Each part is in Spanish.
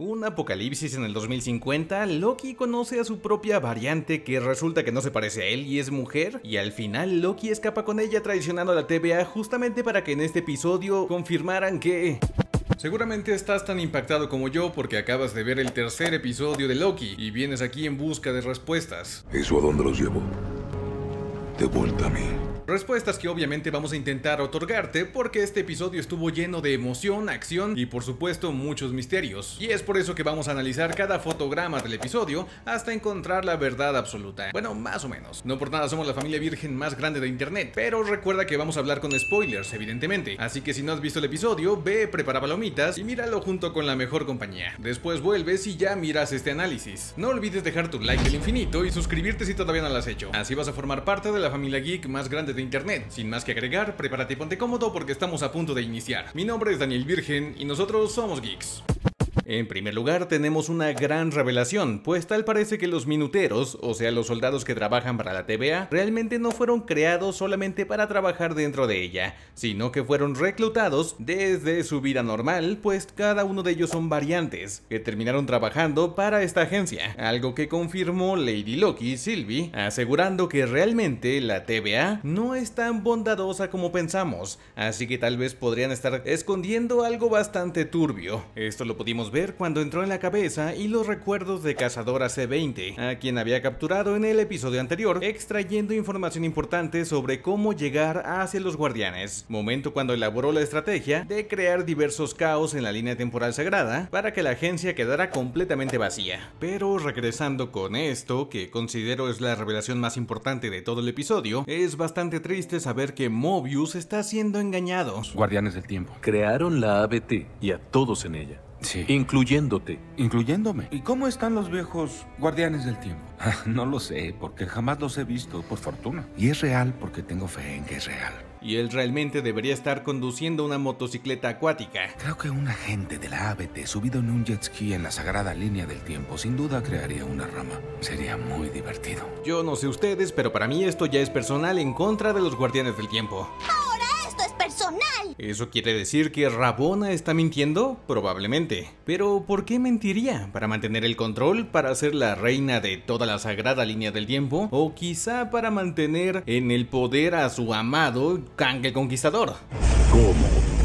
Un apocalipsis en el 2050, Loki conoce a su propia variante que resulta que no se parece a él y es mujer, y al final Loki escapa con ella traicionando a la TVA justamente para que en este episodio confirmaran que... Seguramente estás tan impactado como yo porque acabas de ver el tercer episodio de Loki y vienes aquí en busca de respuestas. ¿Eso a dónde los llevo? De vuelta a mí. Respuestas que obviamente vamos a intentar otorgarte porque este episodio estuvo lleno de emoción, acción y por supuesto muchos misterios. Y es por eso que vamos a analizar cada fotograma del episodio hasta encontrar la verdad absoluta. Bueno, más o menos. No por nada somos la familia virgen más grande de internet, pero recuerda que vamos a hablar con spoilers, evidentemente. Así que si no has visto el episodio, ve, prepara palomitas y míralo junto con la mejor compañía. Después vuelves y ya miras este análisis. No olvides dejar tu like al infinito y suscribirte si todavía no lo has hecho. Así vas a formar parte de la familia geek más grande de internet. Sin más que agregar, prepárate y ponte cómodo porque estamos a punto de iniciar. Mi nombre es Daniel Virgen y nosotros somos Geeks. En primer lugar, tenemos una gran revelación, pues tal parece que los minuteros, o sea los soldados que trabajan para la TVA, realmente no fueron creados solamente para trabajar dentro de ella, sino que fueron reclutados desde su vida normal, pues cada uno de ellos son variantes, que terminaron trabajando para esta agencia, algo que confirmó Lady Loki Sylvie, asegurando que realmente la TVA no es tan bondadosa como pensamos, así que tal vez podrían estar escondiendo algo bastante turbio. Esto lo pudimos ver cuando entró en la cabeza y los recuerdos de Cazadora C-20, a quien había capturado en el episodio anterior, extrayendo información importante sobre cómo llegar hacia los guardianes, momento cuando elaboró la estrategia de crear diversos caos en la línea temporal sagrada para que la agencia quedara completamente vacía. Pero regresando con esto, que considero es la revelación más importante de todo el episodio, es bastante triste saber que Mobius está siendo engañado. Guardianes del tiempo. Crearon la ABT y a todos en ella. Incluyéndote. ¿Incluyéndome? ¿Y cómo están los viejos guardianes del tiempo? Ah, no lo sé, porque jamás los he visto, por fortuna. Y es real porque tengo fe en que es real. Y él realmente debería estar conduciendo una motocicleta acuática. Creo que un agente de la ABT subido en un jet ski en la sagrada línea del tiempo sin duda crearía una rama. Sería muy divertido. Yo no sé ustedes, pero para mí esto ya es personal en contra de los guardianes del tiempo. ¿Eso quiere decir que Rabona está mintiendo? Probablemente. Pero ¿por qué mentiría? ¿Para mantener el control? ¿Para ser la reina de toda la sagrada línea del tiempo? ¿O quizá para mantener en el poder a su amado Kang el Conquistador? ¿Cómo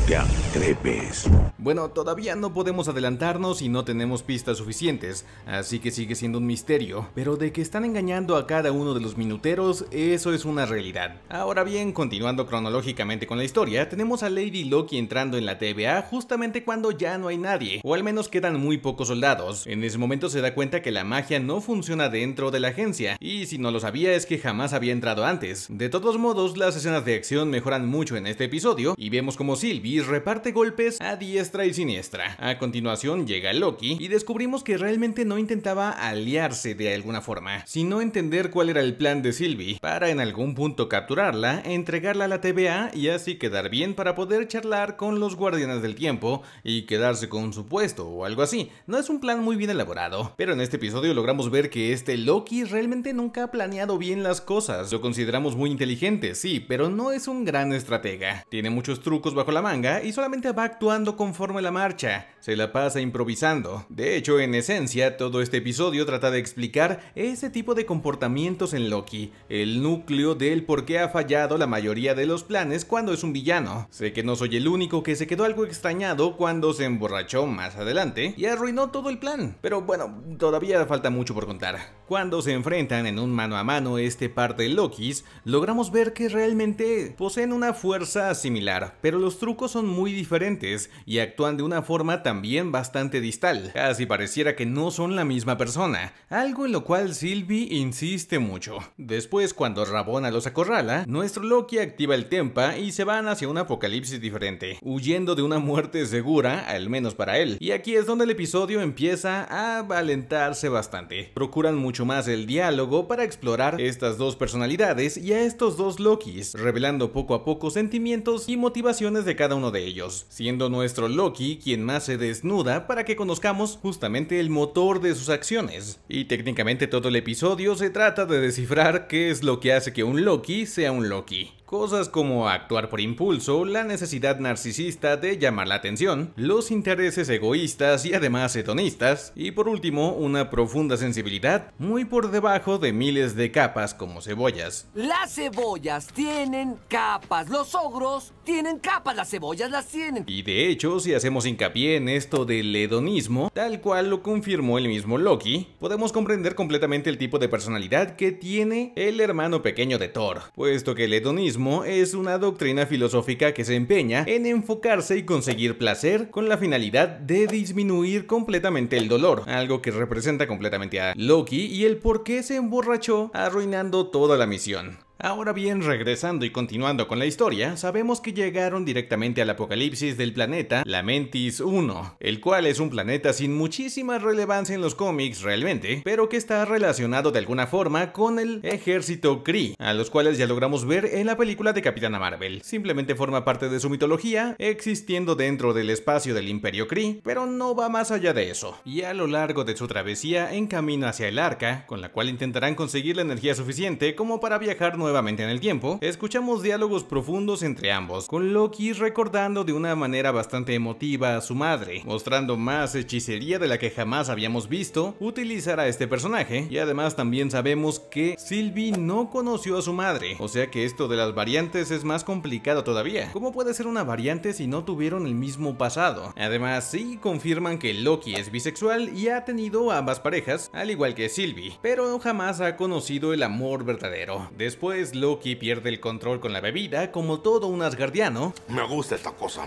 te atreves? Bueno, todavía no podemos adelantarnos y no tenemos pistas suficientes, así que sigue siendo un misterio, pero de que están engañando a cada uno de los minuteros, eso es una realidad. Ahora bien, continuando cronológicamente con la historia, tenemos a Lady Loki entrando en la TVA justamente cuando ya no hay nadie, o al menos quedan muy pocos soldados. En ese momento se da cuenta que la magia no funciona dentro de la agencia, y si no lo sabía es que jamás había entrado antes. De todos modos, las escenas de acción mejoran mucho en este episodio, y vemos como Sylvie reparte golpes a 10 y siniestra. A continuación llega Loki y descubrimos que realmente no intentaba aliarse de alguna forma, sino entender cuál era el plan de Sylvie para en algún punto capturarla, entregarla a la TVA y así quedar bien para poder charlar con los guardianes del tiempo y quedarse con su puesto o algo así. No es un plan muy bien elaborado, pero en este episodio logramos ver que este Loki realmente nunca ha planeado bien las cosas. Lo consideramos muy inteligente, sí, pero no es un gran estratega. Tiene muchos trucos bajo la manga y solamente va actuando conforme forma la marcha, se la pasa improvisando. De hecho, en esencia, todo este episodio trata de explicar ese tipo de comportamientos en Loki, el núcleo del por qué ha fallado la mayoría de los planes cuando es un villano. Sé que no soy el único que se quedó algo extrañado cuando se emborrachó más adelante y arruinó todo el plan, pero bueno, todavía falta mucho por contar. Cuando se enfrentan en un mano a mano este par de Lokis, logramos ver que realmente poseen una fuerza similar, pero los trucos son muy diferentes y a actúan de una forma también bastante distal, casi pareciera que no son la misma persona, algo en lo cual Sylvie insiste mucho. Después, cuando Rabona los acorrala, nuestro Loki activa el Tempa y se van hacia un apocalipsis diferente, huyendo de una muerte segura, al menos para él. Y aquí es donde el episodio empieza a valentarse bastante. Procuran mucho más el diálogo para explorar estas dos personalidades y a estos dos Lokis, revelando poco a poco sentimientos y motivaciones de cada uno de ellos, siendo nuestro Loki Loki quien más se desnuda para que conozcamos justamente el motor de sus acciones. Y técnicamente todo el episodio se trata de descifrar qué es lo que hace que un Loki sea un Loki. Cosas como actuar por impulso, la necesidad narcisista de llamar la atención, los intereses egoístas y además hedonistas, y por último, una profunda sensibilidad muy por debajo de miles de capas como cebollas. Las cebollas tienen capas, los ogros tienen capas, las cebollas las tienen. Y de hecho, si hacemos hincapié en esto del hedonismo, tal cual lo confirmó el mismo Loki, podemos comprender completamente el tipo de personalidad que tiene el hermano pequeño de Thor, puesto que el hedonismo es una doctrina filosófica que se empeña en enfocarse y conseguir placer con la finalidad de disminuir completamente el dolor, algo que representa completamente a Loki y el por qué se emborrachó arruinando toda la misión. Ahora bien, regresando y continuando con la historia, sabemos que llegaron directamente al apocalipsis del planeta Lamentis 1, el cual es un planeta sin muchísima relevancia en los cómics realmente, pero que está relacionado de alguna forma con el ejército Kree, a los cuales ya logramos ver en la película de Capitana Marvel. Simplemente forma parte de su mitología, existiendo dentro del espacio del Imperio Kree, pero no va más allá de eso. Y a lo largo de su travesía en camino hacia el arca, con la cual intentarán conseguir la energía suficiente como para viajar nuevamente en el tiempo, escuchamos diálogos profundos entre ambos, con Loki recordando de una manera bastante emotiva a su madre, mostrando más hechicería de la que jamás habíamos visto utilizar a este personaje, y además también sabemos que Sylvie no conoció a su madre, o sea que esto de las variantes es más complicado todavía. ¿Cómo puede ser una variante si no tuvieron el mismo pasado? Además, sí confirman que Loki es bisexual y ha tenido ambas parejas, al igual que Sylvie, pero jamás ha conocido el amor verdadero. Después Loki pierde el control con la bebida, como todo un asgardiano. Me gusta esta cosa.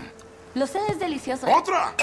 Lo sé, es delicioso. ¡Otra!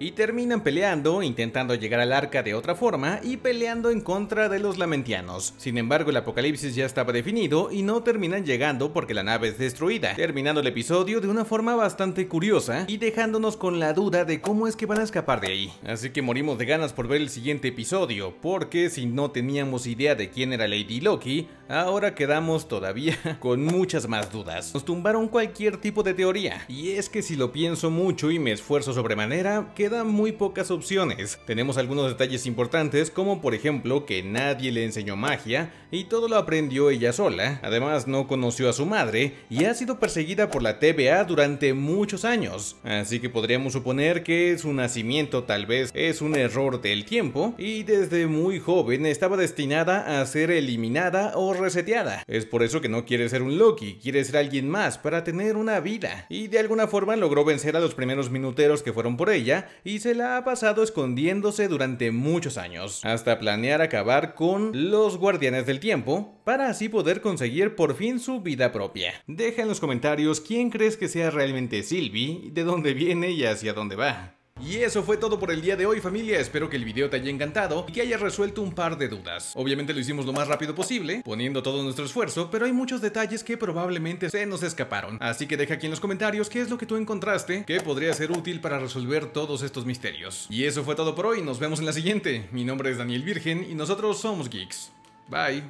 Y terminan peleando, intentando llegar al arca de otra forma y peleando en contra de los lamentianos. Sin embargo, el apocalipsis ya estaba definido y no terminan llegando porque la nave es destruida, terminando el episodio de una forma bastante curiosa y dejándonos con la duda de cómo es que van a escapar de ahí. Así que morimos de ganas por ver el siguiente episodio, porque si no teníamos idea de quién era Lady Loki, ahora quedamos todavía con muchas más dudas. Nos tumbaron cualquier tipo de teoría, y es que si lo pienso mucho y me esfuerzo sobremanera, quedan muy pocas opciones. Tenemos algunos detalles importantes como por ejemplo que nadie le enseñó magia y todo lo aprendió ella sola. Además no conoció a su madre y ha sido perseguida por la TVA durante muchos años. Así que podríamos suponer que su nacimiento tal vez es un error del tiempo y desde muy joven estaba destinada a ser eliminada o reseteada. Es por eso que no quiere ser un Loki, quiere ser alguien más para tener una vida. Y de alguna forma logró vencer los primeros minuteros que fueron por ella y se la ha pasado escondiéndose durante muchos años, hasta planear acabar con los guardianes del tiempo, para así poder conseguir por fin su vida propia. Deja en los comentarios quién crees que sea realmente Sylvie, de dónde viene y hacia dónde va. Y eso fue todo por el día de hoy familia, espero que el video te haya encantado y que hayas resuelto un par de dudas. Obviamente lo hicimos lo más rápido posible, poniendo todo nuestro esfuerzo, pero hay muchos detalles que probablemente se nos escaparon. Así que deja aquí en los comentarios qué es lo que tú encontraste que podría ser útil para resolver todos estos misterios. Y eso fue todo por hoy, nos vemos en la siguiente. Mi nombre es Daniel Virgen y nosotros somos Geeks. Bye.